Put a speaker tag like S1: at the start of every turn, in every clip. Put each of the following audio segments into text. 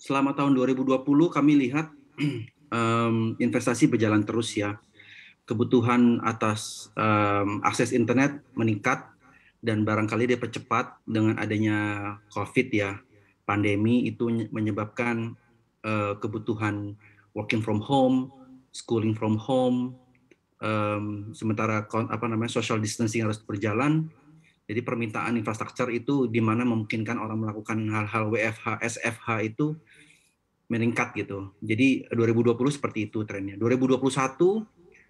S1: selama tahun 2020 kami lihat um, investasi berjalan terus ya. Kebutuhan atas um, akses internet meningkat dan barangkali dia percepat dengan adanya COVID ya. Pandemi itu menyebabkan uh, kebutuhan working from home, schooling from home, um, sementara apa namanya social distancing harus berjalan, jadi permintaan infrastruktur itu di mana memungkinkan orang melakukan hal-hal WFH, SFH itu meningkat gitu. Jadi 2020 seperti itu trennya. 2021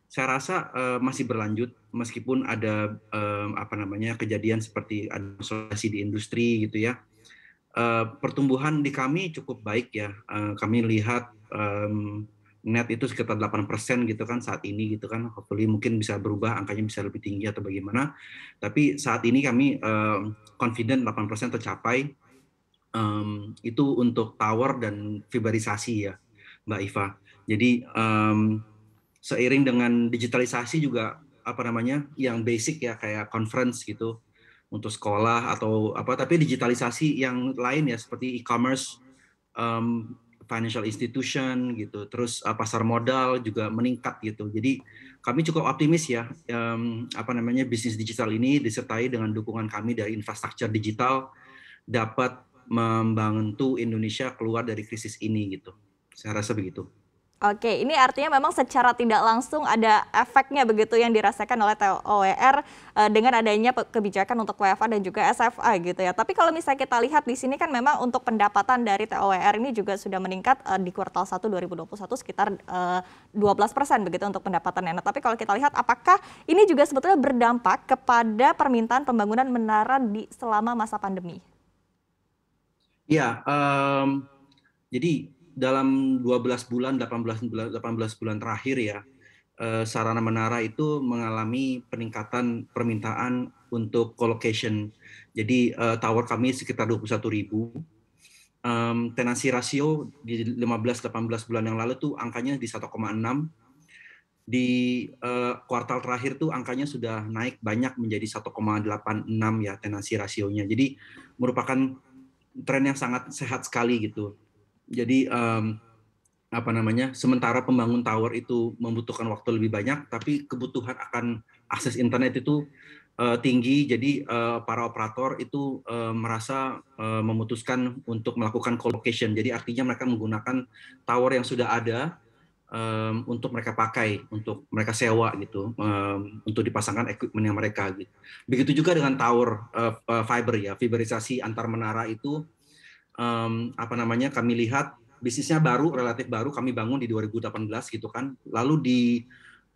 S1: saya rasa uh, masih berlanjut meskipun ada um, apa namanya kejadian seperti asosiasi di industri gitu ya. Uh, pertumbuhan di kami cukup baik ya. Uh, kami lihat um, net itu sekitar 8% gitu kan saat ini gitu kan hopefully mungkin bisa berubah angkanya bisa lebih tinggi atau bagaimana tapi saat ini kami uh, confident 8% tercapai um, itu untuk tower dan fiberisasi ya Mbak Iva jadi um, seiring dengan digitalisasi juga apa namanya yang basic ya kayak conference gitu untuk sekolah atau apa tapi digitalisasi yang lain ya seperti e-commerce um, financial institution gitu, terus uh, pasar modal juga meningkat gitu. Jadi kami cukup optimis ya, um, apa namanya bisnis digital ini disertai dengan dukungan kami dari infrastruktur digital dapat membantu Indonesia keluar dari krisis ini gitu. Saya rasa begitu.
S2: Oke, ini artinya memang secara tidak langsung ada efeknya begitu yang dirasakan oleh TOER eh, dengan adanya kebijakan untuk WFA dan juga SFA gitu ya. Tapi kalau misalnya kita lihat di sini kan memang untuk pendapatan dari TOER ini juga sudah meningkat eh, di kuartal 1 2021 sekitar 12 eh, persen begitu untuk pendapatannya. Nah, tapi kalau kita lihat apakah ini juga sebetulnya berdampak kepada permintaan pembangunan menara di selama masa pandemi?
S1: Ya, um, jadi dalam 12 bulan 18 belas 18 bulan terakhir ya eh, sarana menara itu mengalami peningkatan permintaan untuk colocation. Jadi eh, tower kami sekitar 21 ribu. Um, tenansi rasio di 15-18 bulan yang lalu tuh angkanya di 1,6. Di eh, kuartal terakhir tuh angkanya sudah naik banyak menjadi 1,86 ya tenansi rasionya. Jadi merupakan tren yang sangat sehat sekali gitu. Jadi um, apa namanya? Sementara pembangun tower itu membutuhkan waktu lebih banyak, tapi kebutuhan akan akses internet itu uh, tinggi. Jadi uh, para operator itu uh, merasa uh, memutuskan untuk melakukan colocation. Jadi artinya mereka menggunakan tower yang sudah ada um, untuk mereka pakai, untuk mereka sewa gitu, um, untuk dipasangkan equipment yang mereka gitu. Begitu juga dengan tower uh, fiber ya, fiberisasi antar menara itu um, apa namanya kami lihat bisnisnya baru relatif baru kami bangun di 2018 gitu kan lalu di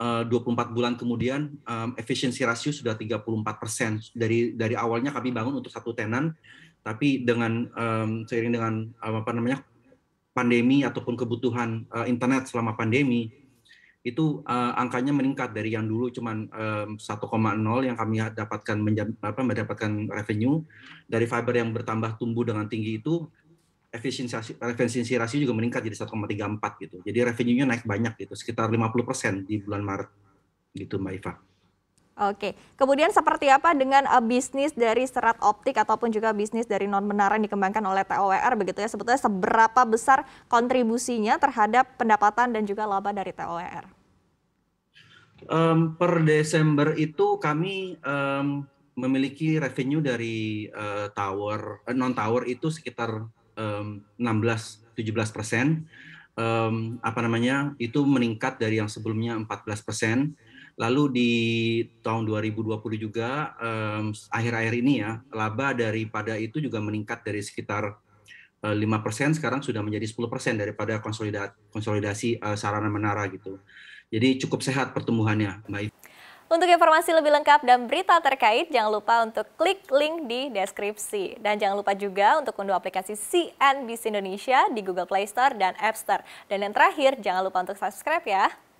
S1: eh, uh, 24 bulan kemudian um, efisiensi rasio sudah 34 persen dari dari awalnya kami bangun untuk satu tenan tapi dengan um, seiring dengan um, apa namanya pandemi ataupun kebutuhan uh, internet selama pandemi itu uh, angkanya meningkat dari yang dulu cuma um, 1,0 yang kami dapatkan menjam, apa, mendapatkan revenue dari fiber yang bertambah tumbuh dengan tinggi itu efisiensi rasio juga meningkat jadi 1,34 gitu. Jadi revenue-nya naik banyak gitu, sekitar 50% di bulan Maret gitu Mbak Iva.
S2: Oke, kemudian seperti apa dengan uh, bisnis dari serat optik ataupun juga bisnis dari non menara yang dikembangkan oleh TOWR begitu ya? Sebetulnya seberapa besar kontribusinya terhadap pendapatan dan juga laba dari TOWR?
S1: Um, per Desember itu kami um, memiliki revenue dari uh, tower uh, eh, non tower itu sekitar um, 16-17 persen. Um, apa namanya itu meningkat dari yang sebelumnya 14 persen Lalu di tahun 2020 juga akhir-akhir um, ini ya laba daripada itu juga meningkat dari sekitar eh, lima persen sekarang sudah menjadi 10% daripada konsolidasi, konsolidasi uh, eh, sarana menara gitu. Jadi cukup sehat pertumbuhannya, baik.
S2: Untuk informasi lebih lengkap dan berita terkait, jangan lupa untuk klik link di deskripsi. Dan jangan lupa juga untuk unduh aplikasi CNBC Indonesia di Google Play Store dan App Store. Dan yang terakhir, jangan lupa untuk subscribe ya.